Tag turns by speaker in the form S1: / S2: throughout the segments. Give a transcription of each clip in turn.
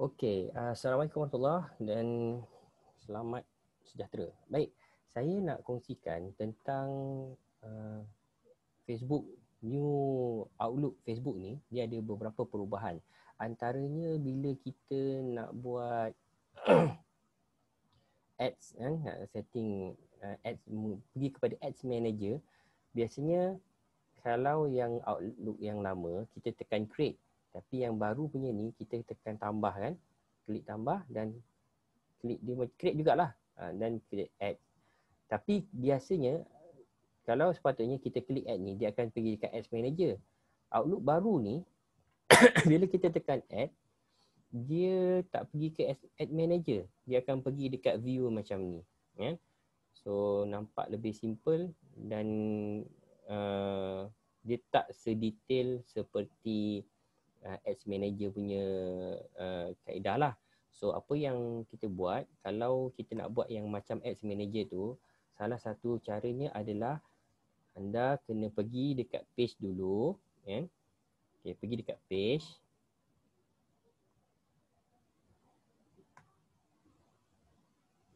S1: Okey, ah, Assalamualaikum warahmatullahi dan selamat sejahtera. Baik, saya nak kongsikan tentang uh, Facebook new outlook Facebook ni dia ada beberapa perubahan. Antaranya bila kita nak buat ads kan eh, setting uh, ads pergi kepada ads manager biasanya kalau yang outlook yang lama kita tekan create tapi yang baru punya ni kita tekan tambah kan. Klik tambah dan klik dia create jugalah. Ha, dan uh, klik add. Tapi biasanya kalau sepatutnya kita klik add ni dia akan pergi dekat Ads Manager. Outlook baru ni bila kita tekan add dia tak pergi ke Ads Manager. Dia akan pergi dekat view macam ni. Ya. Yeah? So nampak lebih simple dan uh, dia tak sedetail seperti uh, ads manager punya uh, kaedah lah. So apa yang kita buat kalau kita nak buat yang macam ads manager tu salah satu caranya adalah anda kena pergi dekat page dulu kan. Okay, pergi dekat page.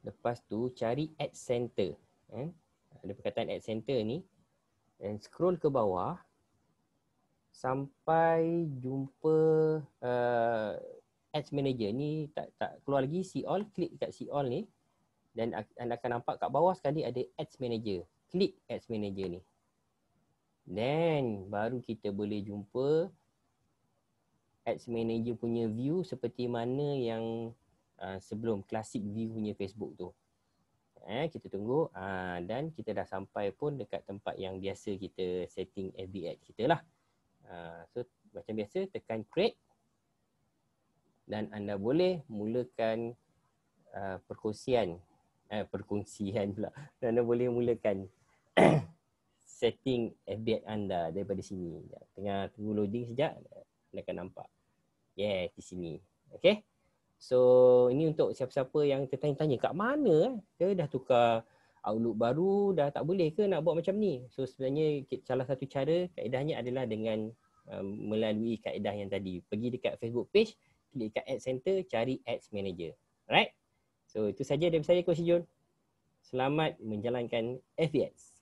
S1: Lepas tu cari ad center. Kan? Ada perkataan ad center ni. And scroll ke bawah sampai jumpa uh, ads manager ni tak tak keluar lagi see all klik dekat see all ni dan anda akan nampak kat bawah sekali ada ads manager klik ads manager ni then baru kita boleh jumpa ads manager punya view seperti mana yang uh, sebelum classic view punya Facebook tu eh kita tunggu uh, dan kita dah sampai pun dekat tempat yang biasa kita setting FB ads kita lah Ah, so macam biasa tekan create dan anda boleh mulakan uh, perkongsian eh perkongsian pula dan anda boleh mulakan setting FB anda daripada sini. Tengah tunggu loading sejak anda akan nampak. Yeah, di sini. Okay. So ini untuk siapa-siapa yang tertanya-tanya kat mana eh? Kita dah tukar outlook baru dah tak boleh ke nak buat macam ni so sebenarnya salah satu cara kaedahnya adalah dengan um, melalui kaedah yang tadi pergi dekat Facebook page klik dekat ad center cari ads manager right so itu saja dari saya coach Jun selamat menjalankan FBS